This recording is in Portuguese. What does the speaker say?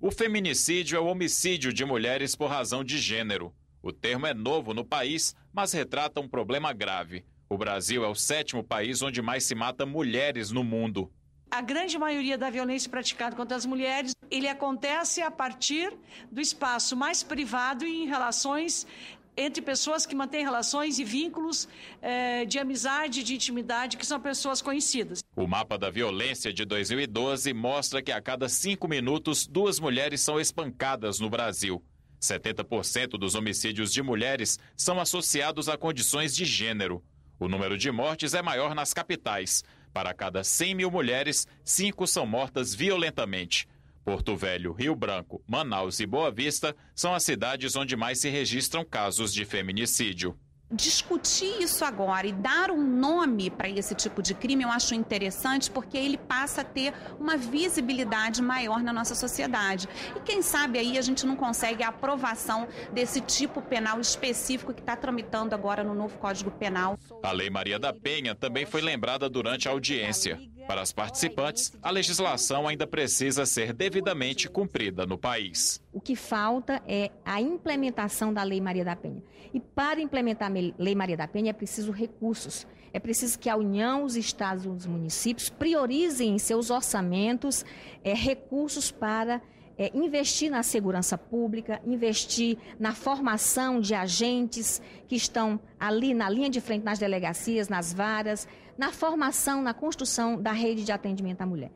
O feminicídio é o homicídio de mulheres por razão de gênero. O termo é novo no país, mas retrata um problema grave. O Brasil é o sétimo país onde mais se mata mulheres no mundo. A grande maioria da violência praticada contra as mulheres, ele acontece a partir do espaço mais privado e em relações entre pessoas que mantêm relações e vínculos eh, de amizade, de intimidade, que são pessoas conhecidas. O mapa da violência de 2012 mostra que a cada cinco minutos, duas mulheres são espancadas no Brasil. 70% dos homicídios de mulheres são associados a condições de gênero. O número de mortes é maior nas capitais. Para cada 100 mil mulheres, cinco são mortas violentamente. Porto Velho, Rio Branco, Manaus e Boa Vista são as cidades onde mais se registram casos de feminicídio. Discutir isso agora e dar um nome para esse tipo de crime eu acho interessante porque ele passa a ter uma visibilidade maior na nossa sociedade. E quem sabe aí a gente não consegue a aprovação desse tipo penal específico que está tramitando agora no novo Código Penal. A Lei Maria da Penha também foi lembrada durante a audiência. Para as participantes, a legislação ainda precisa ser devidamente cumprida no país. O que falta é a implementação da Lei Maria da Penha. E para implementar a Lei Maria da Penha é preciso recursos. É preciso que a União, os estados e os municípios priorizem em seus orçamentos é, recursos para é, investir na segurança pública, investir na formação de agentes que estão ali na linha de frente nas delegacias, nas varas, na formação, na construção da rede de atendimento à mulher.